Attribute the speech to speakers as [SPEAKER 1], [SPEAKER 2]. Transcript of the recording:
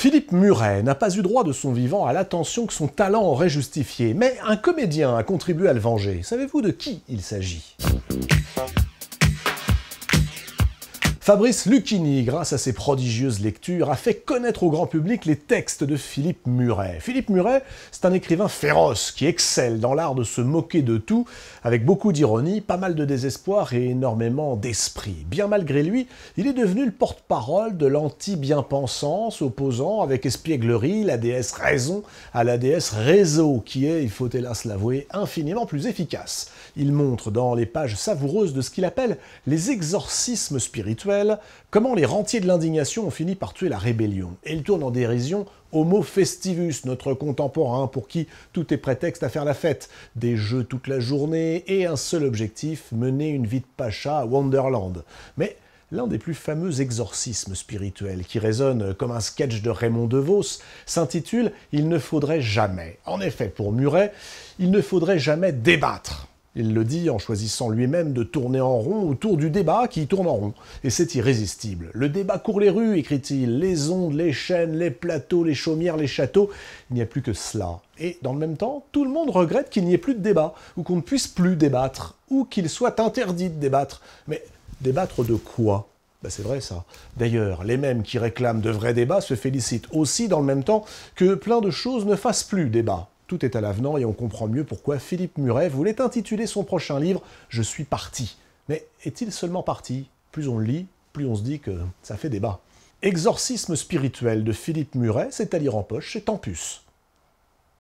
[SPEAKER 1] Philippe Muret n'a pas eu droit de son vivant à l'attention que son talent aurait justifié, mais un comédien a contribué à le venger. Savez-vous de qui il s'agit Fabrice Lucchini, grâce à ses prodigieuses lectures, a fait connaître au grand public les textes de Philippe Muret. Philippe Muret, c'est un écrivain féroce qui excelle dans l'art de se moquer de tout, avec beaucoup d'ironie, pas mal de désespoir et énormément d'esprit. Bien malgré lui, il est devenu le porte-parole de lanti bien pensance opposant avec espièglerie la déesse raison à la déesse réseau, qui est, il faut hélas l'avouer, infiniment plus efficace. Il montre dans les pages savoureuses de ce qu'il appelle les exorcismes spirituels comment les rentiers de l'indignation ont fini par tuer la rébellion. Et il tourne en dérision au mot festivus, notre contemporain pour qui tout est prétexte à faire la fête, des jeux toute la journée et un seul objectif, mener une vie de pacha à Wonderland. Mais l'un des plus fameux exorcismes spirituels qui résonne comme un sketch de Raymond DeVos, s'intitule Il ne faudrait jamais. En effet, pour Muret, il ne faudrait jamais débattre. Il le dit en choisissant lui-même de tourner en rond autour du débat qui tourne en rond. Et c'est irrésistible. Le débat court les rues, écrit-il, les ondes, les chaînes, les plateaux, les chaumières, les châteaux. Il n'y a plus que cela. Et dans le même temps, tout le monde regrette qu'il n'y ait plus de débat, ou qu'on ne puisse plus débattre, ou qu'il soit interdit de débattre. Mais débattre de quoi bah, c'est vrai ça. D'ailleurs, les mêmes qui réclament de vrais débats se félicitent aussi dans le même temps que plein de choses ne fassent plus débat. Tout est à l'avenant et on comprend mieux pourquoi Philippe Muret voulait intituler son prochain livre Je suis parti. Mais est-il seulement parti Plus on le lit, plus on se dit que ça fait débat. Exorcisme spirituel de Philippe Muret, c'est à lire en poche chez Tempus.